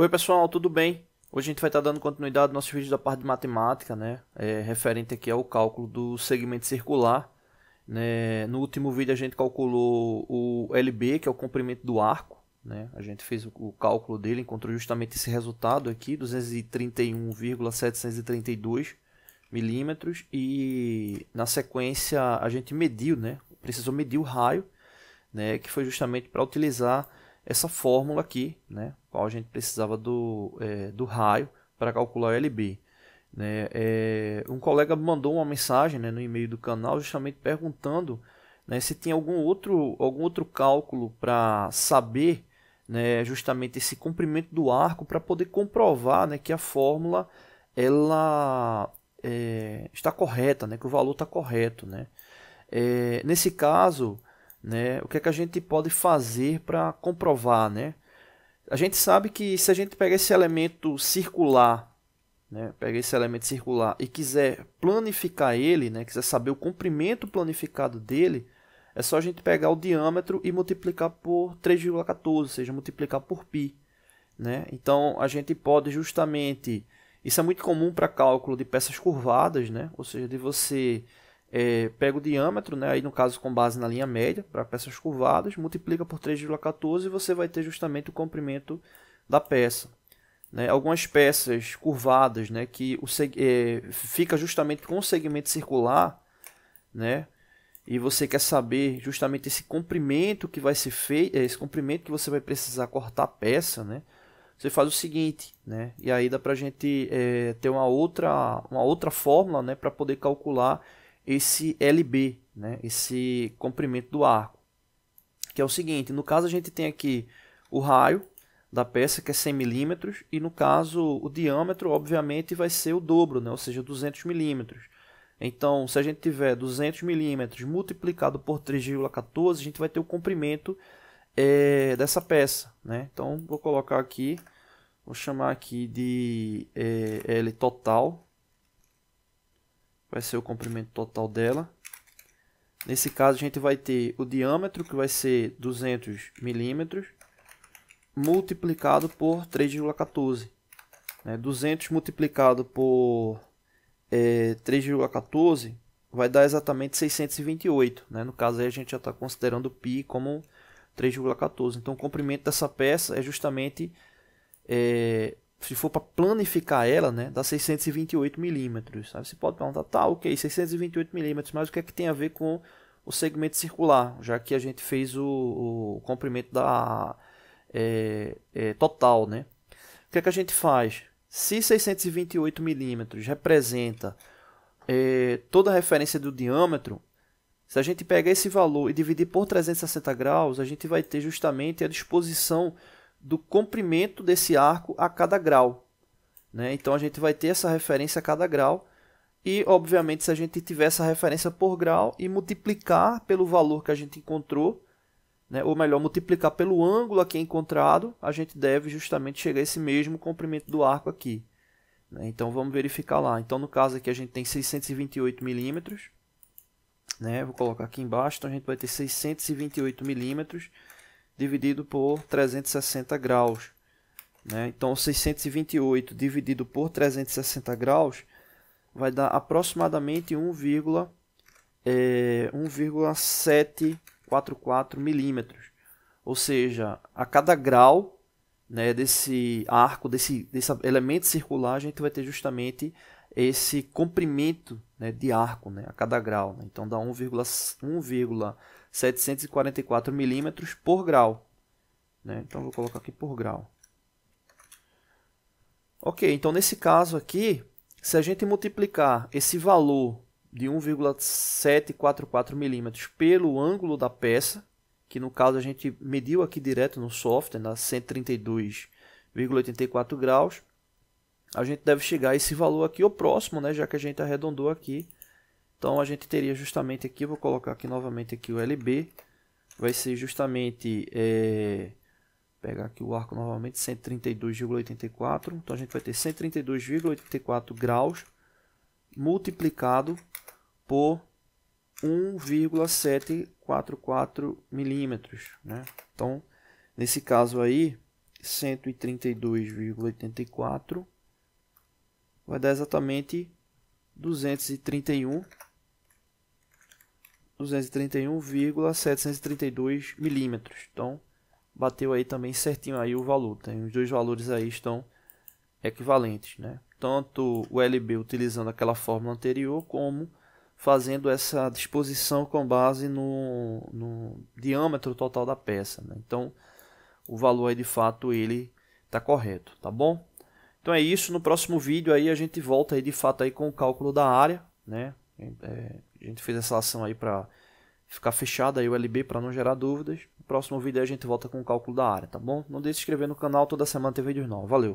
Oi pessoal, tudo bem? Hoje a gente vai estar tá dando continuidade ao nosso vídeo da parte de matemática, né? É, referente aqui ao cálculo do segmento circular. Né? No último vídeo a gente calculou o LB, que é o comprimento do arco. Né? A gente fez o cálculo dele, encontrou justamente esse resultado aqui, 231,732 milímetros. E na sequência a gente mediu, né? precisou medir o raio, né? que foi justamente para utilizar essa fórmula aqui, né, qual a gente precisava do, é, do raio para calcular o LB. Né? É, um colega mandou uma mensagem né, no e-mail do canal justamente perguntando né, se tinha algum outro, algum outro cálculo para saber né, justamente esse comprimento do arco para poder comprovar né, que a fórmula ela é, está correta, né, que o valor está correto. Né? É, nesse caso, né? O que é que a gente pode fazer para comprovar, né? A gente sabe que se a gente pegar esse elemento circular, né, pegar esse elemento circular e quiser planificar ele, né, quiser saber o comprimento planificado dele, é só a gente pegar o diâmetro e multiplicar por 3,14, ou seja, multiplicar por π. Né? Então, a gente pode justamente... Isso é muito comum para cálculo de peças curvadas, né? ou seja, de você é, pega o diâmetro, né, aí no caso com base na linha média, para peças curvadas, multiplica por 3,14 e você vai ter justamente o comprimento da peça. Né? Algumas peças curvadas, né, que o, é, fica justamente com o segmento circular, né, e você quer saber justamente esse comprimento que vai ser feito, é, esse comprimento que você vai precisar cortar a peça, né? Você faz o seguinte, né? E aí dá para gente é, ter uma outra, uma outra fórmula, né? Para poder calcular esse LB, né, esse comprimento do arco. Que é o seguinte, no caso a gente tem aqui o raio da peça, que é 100 milímetros, e no caso o diâmetro, obviamente, vai ser o dobro, né, ou seja, 200 milímetros. Então, se a gente tiver 200 milímetros multiplicado por 3,14, a gente vai ter o comprimento é, dessa peça. Né? Então, vou colocar aqui, vou chamar aqui de é, L total, vai ser o comprimento total dela. Nesse caso, a gente vai ter o diâmetro, que vai ser 200 milímetros, multiplicado por 3,14. Né? 200 multiplicado por é, 3,14 vai dar exatamente 628. Né? No caso, aí a gente já está considerando o π como 3,14. Então, o comprimento dessa peça é justamente é, se for para planificar ela, né, dá 628 milímetros. Você pode perguntar, tá, ok, 628 milímetros, mas o que é que tem a ver com o segmento circular, já que a gente fez o, o comprimento da é, é, total, né? O que é que a gente faz? Se 628 milímetros representa é, toda a referência do diâmetro, se a gente pegar esse valor e dividir por 360 graus, a gente vai ter justamente a disposição do comprimento desse arco a cada grau. Né? Então a gente vai ter essa referência a cada grau. E, obviamente, se a gente tiver essa referência por grau e multiplicar pelo valor que a gente encontrou, né? ou melhor, multiplicar pelo ângulo aqui é encontrado, a gente deve justamente chegar a esse mesmo comprimento do arco aqui. Né? Então vamos verificar lá. Então, no caso aqui, a gente tem 628 milímetros. Né? Vou colocar aqui embaixo, então a gente vai ter 628 milímetros dividido por 360 graus. Né? Então, 628 dividido por 360 graus vai dar aproximadamente 1,744 é, milímetros. Ou seja, a cada grau né, desse arco, desse, desse elemento circular, a gente vai ter justamente esse comprimento né, de arco né, a cada grau. Né? Então dá 1,744 milímetros por grau. Né? Então vou colocar aqui por grau. Ok, então nesse caso aqui, se a gente multiplicar esse valor de 1,744 milímetros pelo ângulo da peça, que no caso a gente mediu aqui direto no software, na né, 132,84 graus, a gente deve chegar a esse valor aqui ou próximo, né, já que a gente arredondou aqui. Então a gente teria justamente aqui, vou colocar aqui novamente aqui o LB, vai ser justamente, é, pegar aqui o arco novamente, 132,84. Então a gente vai ter 132,84 graus multiplicado por 1,744 milímetros, né? Então, nesse caso aí, 132,84 vai dar exatamente 231 231,732 milímetros. Então, bateu aí também certinho aí o valor. Tem os dois valores aí estão equivalentes, né? Tanto o LB utilizando aquela fórmula anterior, como fazendo essa disposição com base no, no diâmetro total da peça. Né? Então, o valor aí de fato ele está correto, tá bom? Então é isso, no próximo vídeo aí a gente volta aí de fato aí com o cálculo da área, né? É, a gente fez essa ação aí para ficar fechada aí o LB para não gerar dúvidas. No próximo vídeo aí a gente volta com o cálculo da área, tá bom? Não deixe de se inscrever no canal, toda semana tem vídeos novos. Valeu!